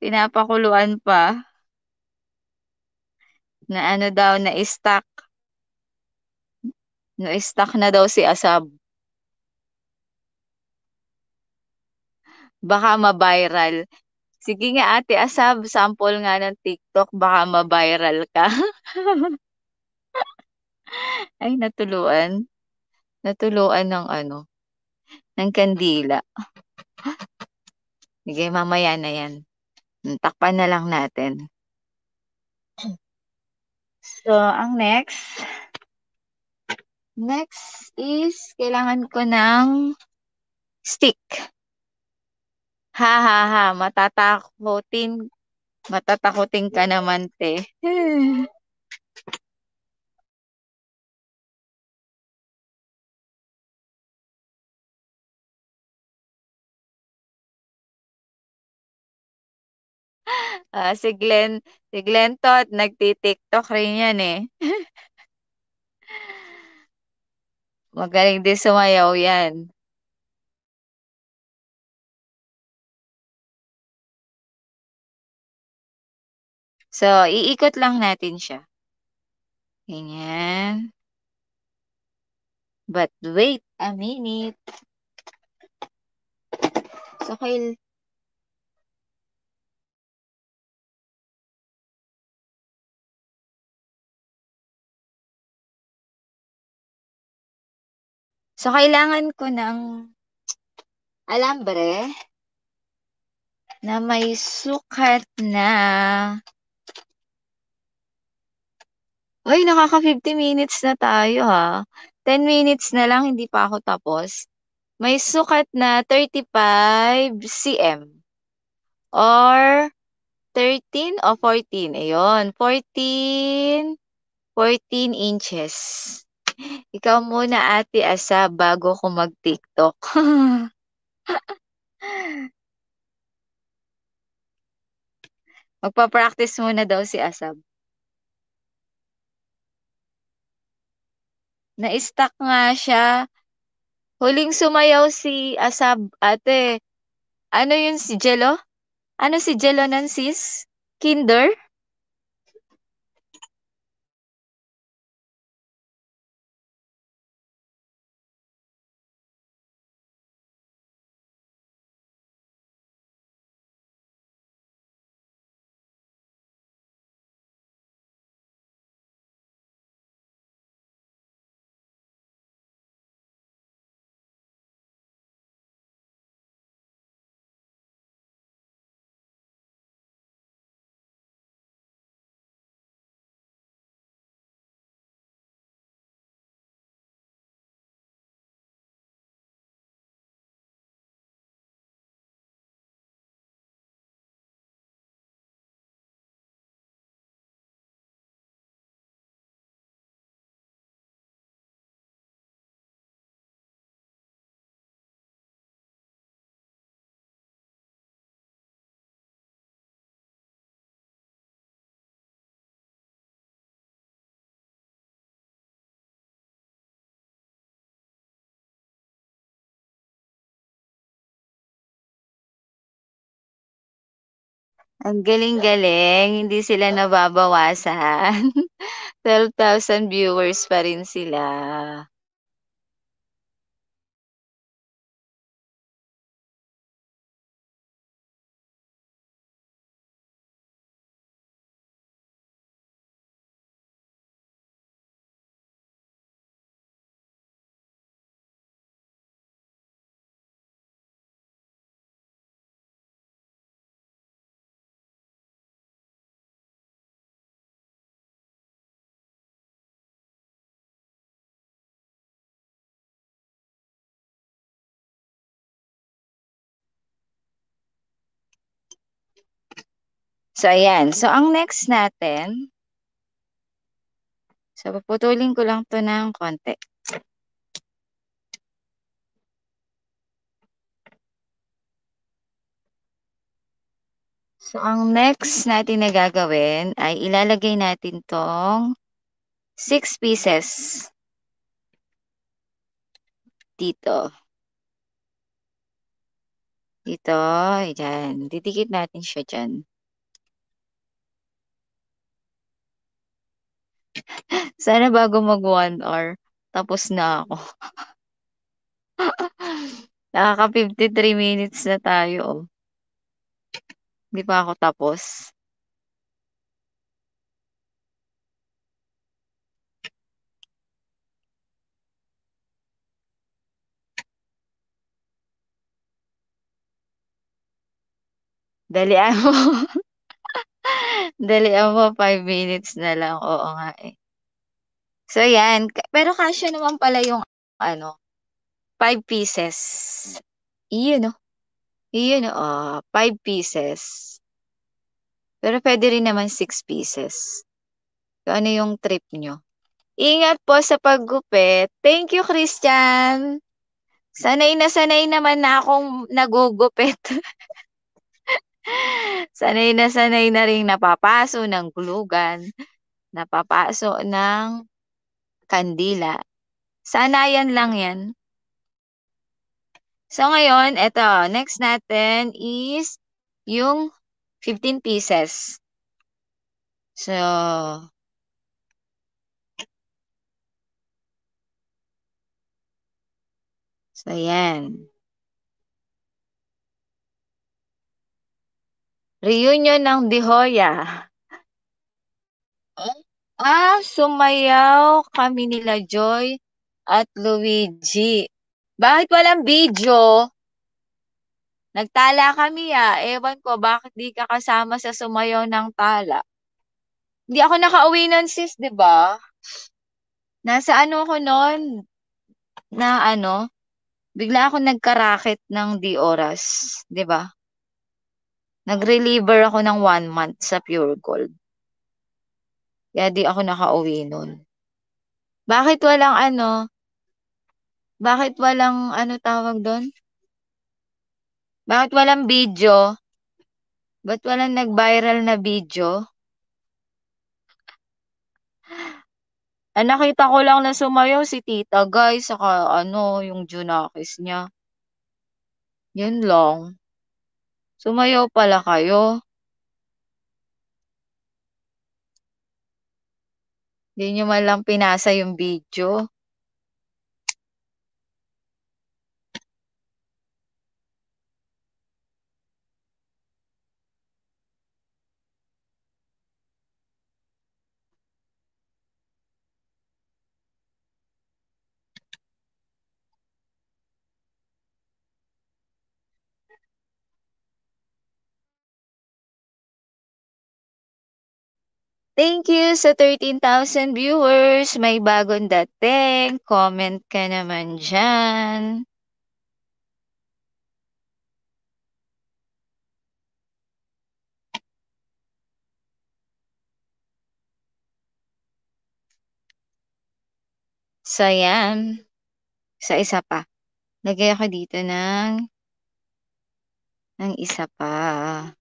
pinapakuluan pa na ano daw na stuck na stuck na daw si Asab baka ma-viral sige nga ate Asab sample nga ng TikTok baka ma-viral ka ay natuluan natuluan ng ano ng kandila Sige, mamaya na yan. Takpan na lang natin. So, ang next. Next is, kailangan ko ng stick. Ha ha ha, matatakotin. Matatakotin ka naman, te. Ah, si Glenn, si Glenn Todd, nagti-TikTok rin yan eh. Magaling din sumayaw yan. So, iikot lang natin siya. Ganyan. But wait a minute. So, kail So, kailangan ko ng alambre na may sukat na Uy, nakaka 50 minutes na tayo ha. 10 minutes na lang, hindi pa ako tapos. May sukat na 35 cm or 13 o 14. Ayun, 14 14 inches. Ikaw muna ate Asa bago ko mag-TikTok. Magpa-practice muna daw si Asab. Na-stuck nga siya. Huling sumayaw si Asab, ate. Ano yun si Jello? Ano si Jello nan sis? Kinder? Ang galing-galing, hindi sila nababawasan. 12,000 viewers pa rin sila. So, ayan. So, ang next natin, so, paputulin ko lang to ng konti. So, ang next natin na gagawin ay ilalagay natin tong 6 pieces dito. Dito, ayan. Didikit natin siya dyan. Sana bago mag one hour, tapos na ako. Nakaka 53 minutes na tayo. Hindi pa ako tapos. Dalian mo. Dalian mo 5 minutes na lang, oo nga eh. So yan, pero kasya naman pala yung ano, 5 pieces. Iyon oh. Iyon oh, 5 pieces. Pero pwede rin naman 6 pieces. So, ano yung trip nyo? Ingat po sa paggupit. Thank you, Christian. Sanay na sanay naman na akong nagugupit. sanay na sanay na rin napapaso ng gulugan, napapaso ng kandila. Sanayan lang yan. So ngayon, ito, next natin is yung 15 pieces. So, so yan. Reunion ng De Hoya. Ah, sumayaw kami nila Joy at Luigi. Bakit walang video? Nagtala kami ah. Ewan ko, bakit di ka kasama sa sumayaw ng tala? Hindi ako nakauwi nun sis, di ba? Nasa ano ko noon, na ano, bigla ako nagkaraket ng di oras, di ba? Nag-reliever ako ng one month sa pure gold. Kaya di ako nakauwi nun. Bakit walang ano? Bakit walang ano tawag doon? Bakit walang video? Ba't walang nag-viral na video? Ah, nakita ko lang na sumayaw si tita guys, saka ano, yung Junakis niya. Yun lang. Sumayo pala kayo. Hindi nyo man lang pinasa yung video. Thank you sa 13,000 viewers. May bagong dating. Comment ka naman dyan. So, yan. Sa isa pa. Lagay ako dito ng ng isa pa.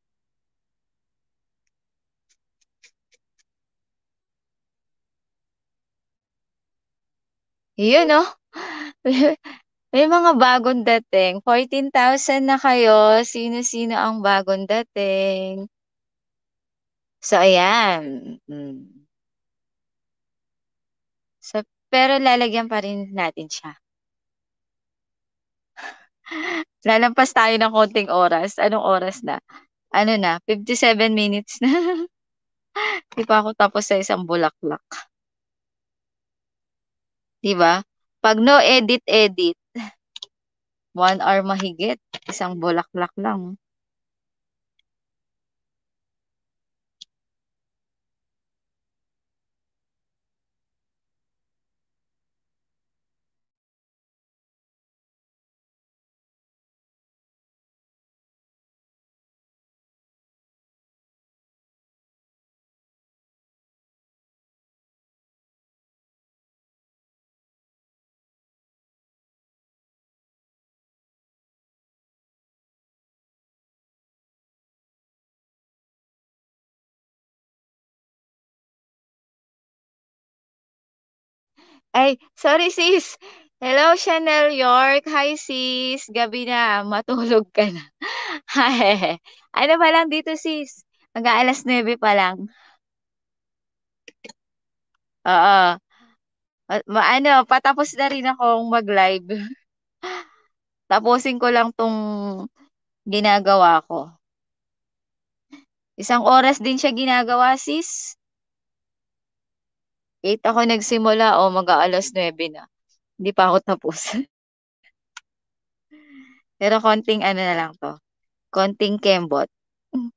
Yun, no? Oh. May mga bagong dating. 14,000 na kayo. Sino-sino ang bagong dating? So, ayan. Mm. So, pero lalagyan pa rin natin siya. Lalampas tayo ng konting oras. Anong oras na? Ano na? 57 minutes na. Hindi pa ako tapos sa isang bulaklak. 'Di ba? Pag no edit edit, one hour mahigit, isang bulaklak lang. Ay, sorry sis. Hello, Chanel York. Hi sis. Gabi na. Matulog ka na. ano pa lang dito sis? Mag alas 9 pa lang. Oo. Ma ano, patapos na rin akong mag-live. Tapusin ko lang tong ginagawa ko. Isang oras din siya ginagawa, sis. 8 ako nagsimula o oh, mag-aalas 9 na. Hindi pa ako tapos. Pero konting ano na lang to. Konting kembot.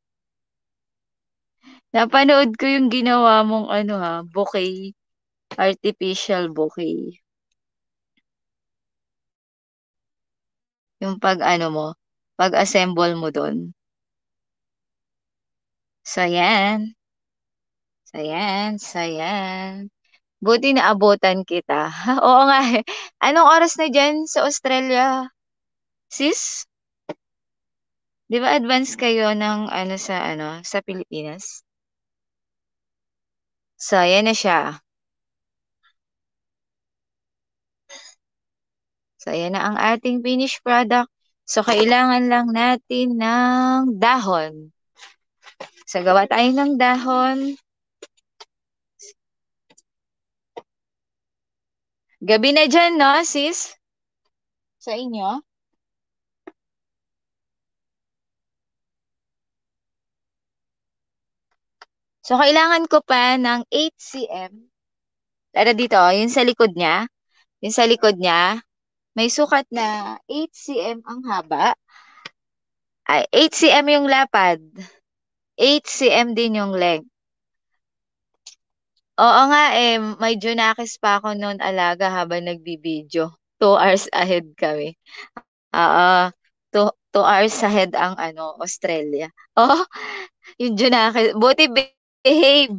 Napanood ko yung ginawa mong ano ha, bouquet. Artificial bouquet. Yung pag ano mo, pag-assemble mo doon. So, yan. So, yan. So, yan. Buti na abutan kita. Oo nga eh. Anong oras na dyan sa Australia? Sis? Di ba advance kayo ng ano sa ano sa Pilipinas? So, ayan na siya. So, ayan na ang ating finished product. So, kailangan lang natin ng dahon. So, gawa tayo ng dahon. Gabi na dyan, no, sis? Sa inyo? So, kailangan ko pa ng 8 cm. Tara dito, yun sa likod niya. Yun sa likod niya. May sukat na 8 cm ang haba. Ay, 8 cm yung lapad. 8 cm din yung length. Oo nga eh, may Junakis pa ako noon alaga habang nagbibideo. Two hours ahead kami. Oo, two, two hours ahead ang ano, Australia. Oh, yung Junakis. Buti behave.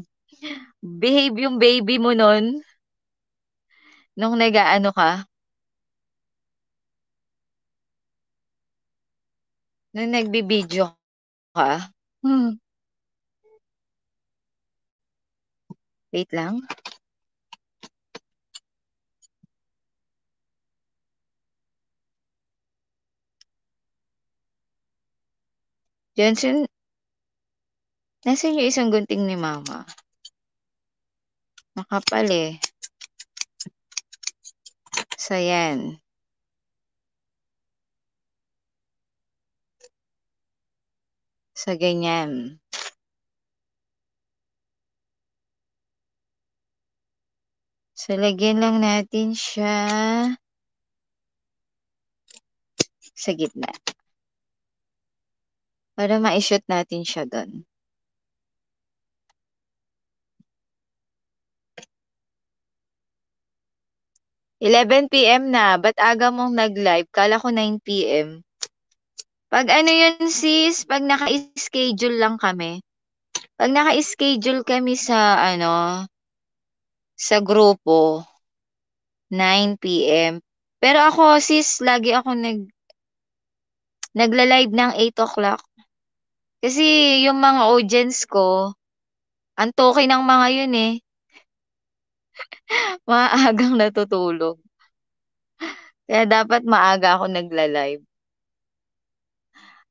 Behave yung baby mo noon. Nung nagaano ano ka. Nung nagbibideo ka. Hmm. Wait lang. Johnson, nasaan yung isang gunting ni Mama? Makapal eh. So, yan. So, ganyan. So, lagyan lang natin siya sa gitna. Para ma-shoot natin siya doon. Eleven PM na. Ba't aga mong nag-live? Kala ko 9 PM. Pag ano yun sis, pag naka-schedule lang kami. Pag naka-schedule kami sa ano, sa grupo, 9 p.m. Pero ako, sis, lagi ako nag nagla-live ng 8 o'clock. Kasi yung mga audience ko, ang toki ng mga yun eh. Maagang natutulog. Kaya dapat maaga ako nagla-live.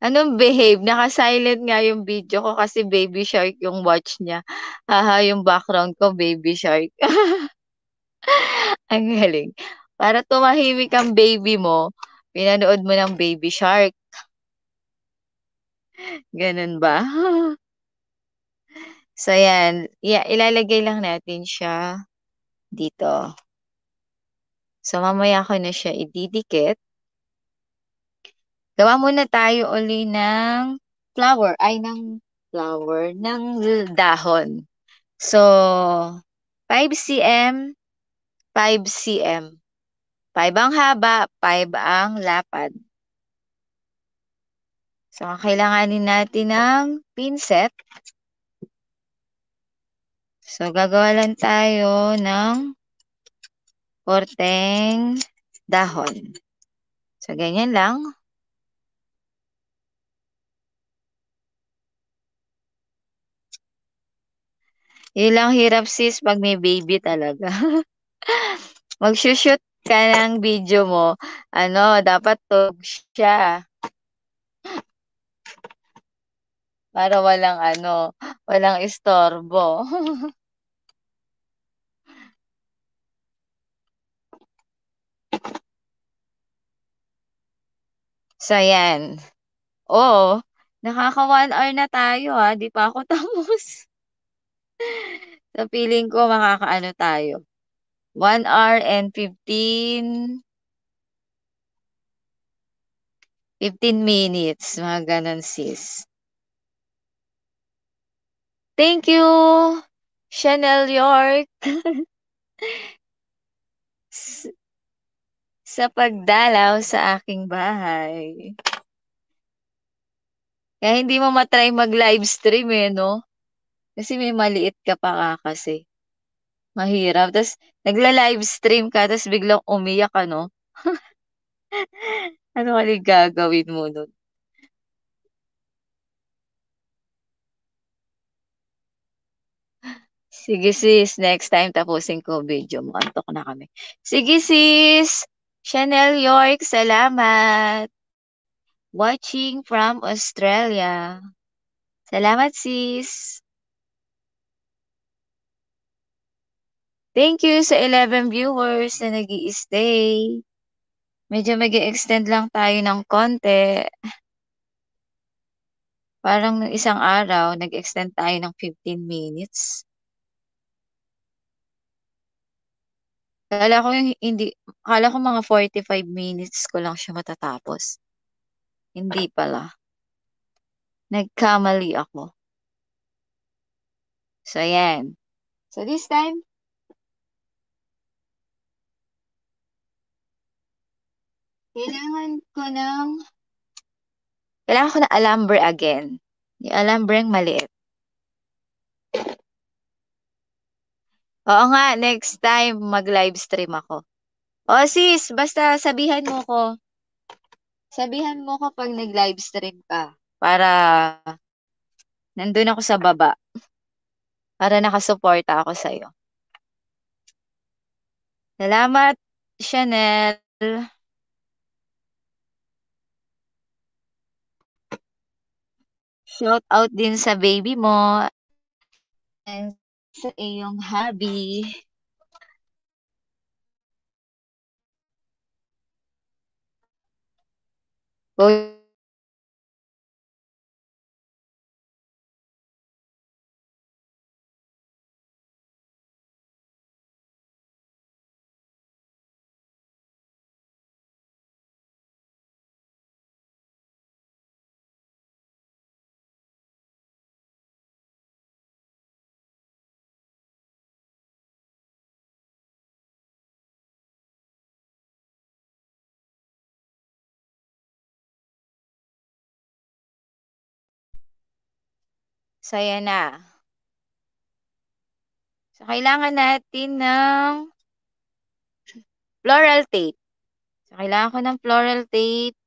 Anong behave? Naka-silent nga yung video ko kasi baby shark yung watch niya. Haha, yung background ko baby shark. ang galing. Para tumahimik ang baby mo, pinanood mo ng baby shark. Ganun ba? so, yan. Yeah, ilalagay lang natin siya dito. So, mamaya ko na siya ididikit. Gawa muna tayo uli ng flower, ay ng flower, ng dahon. So, 5 cm, 5 cm. 5 ang haba, 5 ang lapad. So, kailanganin natin ng pinset. So, gagawa lang tayo ng korteng dahon. So, ganyan lang. Yun lang hirap sis pag may baby talaga. Magsushoot ka ng video mo, ano, dapat tog siya. Para walang ano, walang istorbo. so, yan. Oh, Nakaka one hour na tayo ha. Di pa ako tapos so, feeling ko makakaano tayo. 1 hour and 15 15 minutes. Mga ganun, sis. Thank you, Chanel York. sa pagdalaw sa aking bahay. Kaya hindi mo matry mag-live stream eh, no? Kasi may maliit ka pa ka kasi. Mahirap. Tapos, nagla-live stream ka, tapos biglang umiyak ka, no? ano, ano ka gagawin mo nun? Sige sis, next time tapusin ko video mo. Antok na kami. Sige sis, Chanel York, salamat. Watching from Australia. Salamat sis. Thank you sa 11 viewers na nag stay Medyo mag extend lang tayo ng konti. Parang nung isang araw, nag-extend tayo ng 15 minutes. Kala ko hindi, kala ko mga 45 minutes ko lang siya matatapos. Hindi pala. Nagkamali ako. So, ayan. So, this time, Kailangan ko ng... Kailangan ko ng alambre again. Yung alambre yung maliit. Oo nga, next time mag-live stream ako. O sis, basta sabihan mo ko. Sabihan mo ko pag nag-live stream ka. Para nandun ako sa baba. Para nakasuporta ako sa'yo. Salamat, Chanel. Shout out din sa baby mo and sa iyong hubby. Oh, saya na. So, kailangan natin ng floral tape. So, kailangan ko ng floral tape.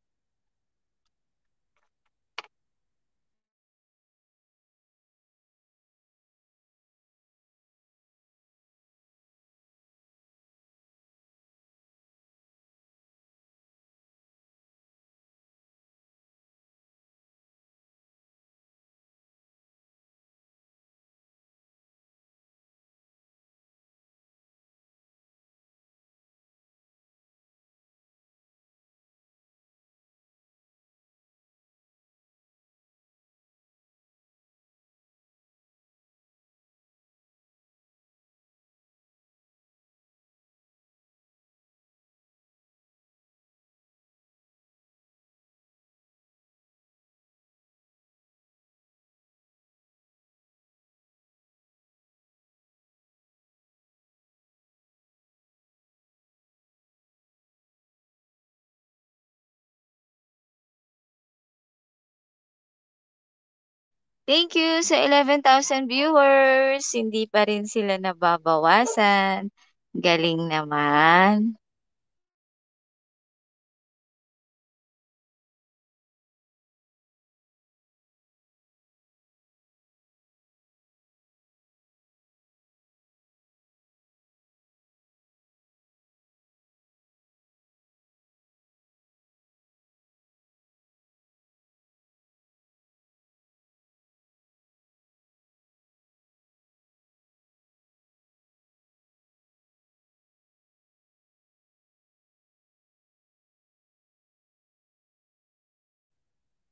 Thank you sa 11,000 viewers. Hindi pa rin sila nababawasan. Galing naman.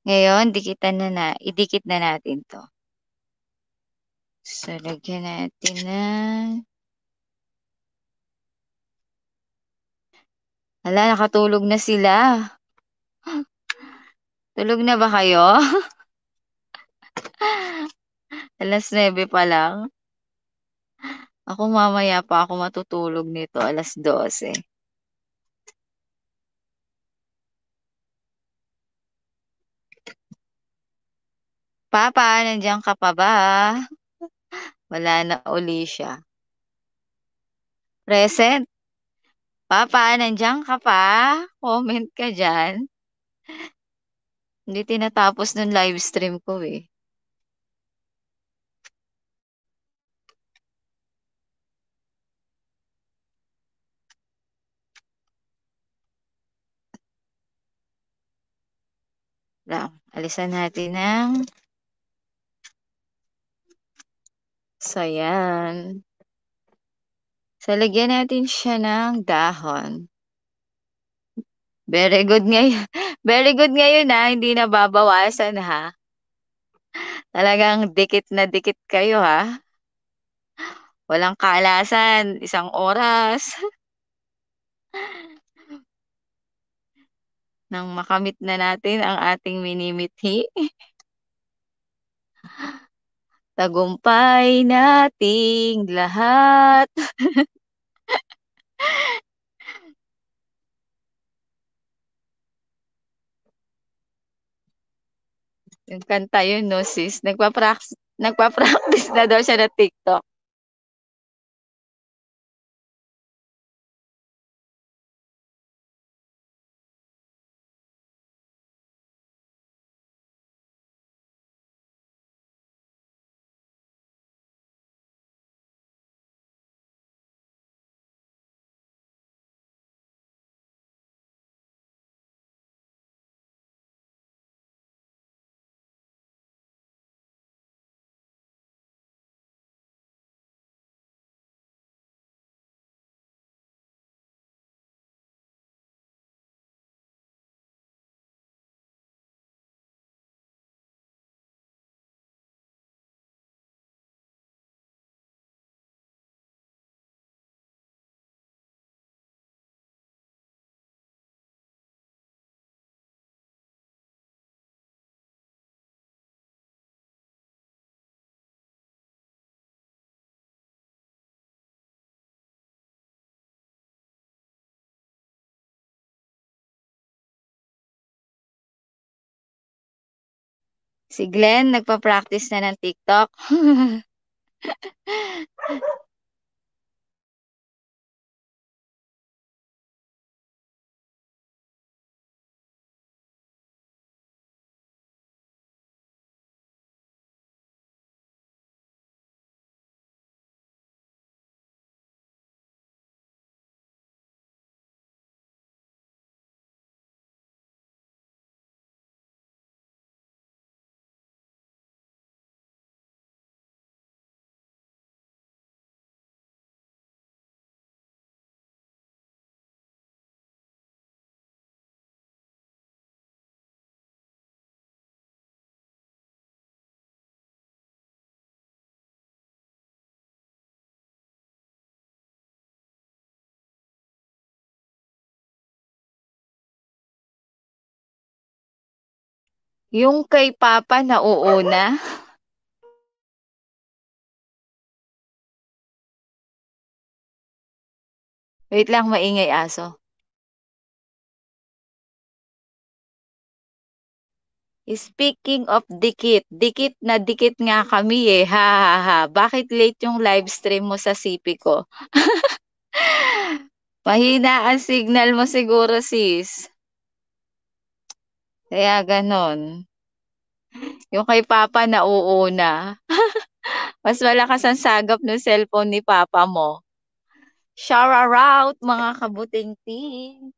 Ngayon, dikitan na na, idikit na natin to. So, lagyan natin na. Ala, nakatulog na sila. Tulog na ba kayo? alas 9 pa lang. Ako mamaya pa ako matutulog nito, alas 12. Papa, nandiyan ka pa ba? Wala na uli siya. Present. Papa, nandiyan ka pa? Comment ka dyan. Hindi tinatapos nung live stream ko eh. Lang, alisan natin ng So, yan. So, lagyan natin siya ng dahon. Very good ngayon. Very good ngayon ha. Ah. Hindi na babawasan ha. Talagang dikit na dikit kayo ha. Walang kaalasan. Isang oras. Nang makamit na natin ang ating minimithi. tagumpay nating lahat. Yung kanta yun, no, sis? Nagpa-practice, nagpa-practice na daw siya na TikTok. Si Glenn, nagpa-practice na ng TikTok. Yung kay Papa na uuna. Wait lang, maingay aso. Speaking of dikit, dikit na dikit nga kami eh. Ha ha ha. Bakit late yung live stream mo sa CP ko? Mahina ang signal mo siguro sis. Kaya gano'n. Yung kay papa uuna. Mas malakas ang sagap ng cellphone ni papa mo. Shout out mga kabuting team.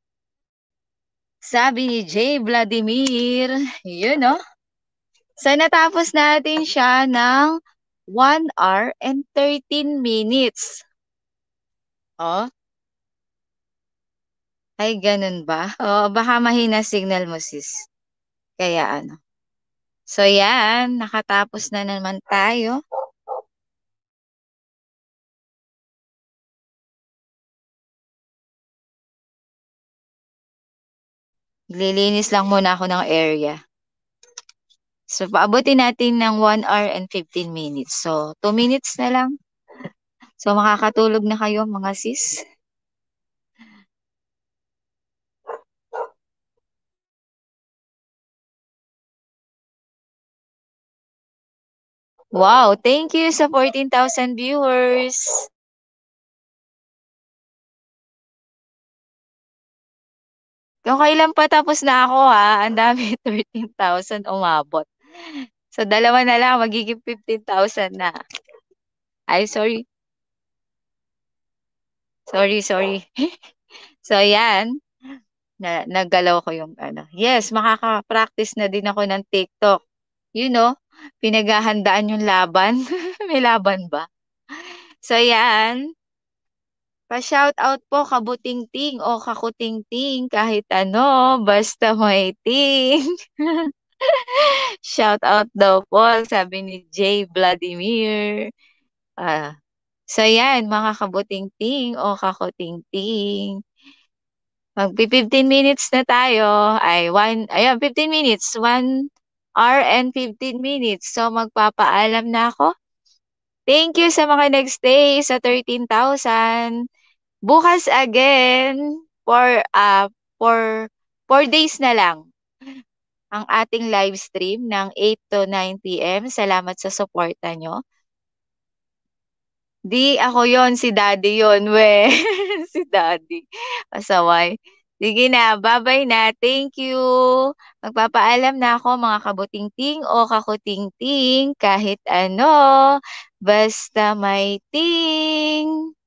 Sabi ni Jay Vladimir, yun no? So natapos natin siya ng 1 hour and 13 minutes. Oh. Ay, ganun ba? oh, baka mahina signal mo, sis. Kaya ano. So yan, nakatapos na naman tayo. Lilinis lang muna ako ng area. So, paabutin natin ng 1 hour and 15 minutes. So, 2 minutes na lang. So, makakatulog na kayo mga sis. Wow, thank you sa 14,000 viewers. Kung kailan pa tapos na ako ha, ang dami 13,000 umabot. So dalawa na lang, magiging 15,000 na. Ay, sorry. Sorry, sorry. so, yan. Na, nagalaw ko yung ano. Yes, makaka-practice na din ako ng TikTok. You know, pinaghahandaan yung laban. May laban ba? So, yan. Pa-shoutout po kabuting-ting o kakuting-ting kahit ano, basta may ting. Shoutout daw po, sabi ni Jay Vladimir. Ah, uh, so yan, mga kabuting-ting o kakuting-ting. magpi 15 minutes na tayo. Ay, one, ayun, 15 minutes, One, hour and 15 minutes. So magpapaalam na ako. Thank you sa mga next day sa 13,000. Bukas again for uh for 4 days na lang ang ating live stream ng 8 to 9 p.m. Salamat sa suporta nyo. Di ako yon si daddy yon we. si daddy. Pasaway. Sige na, bye-bye na. Thank you. Magpapaalam na ako mga kabuting-ting o kakuting-ting kahit ano. Basta may ting.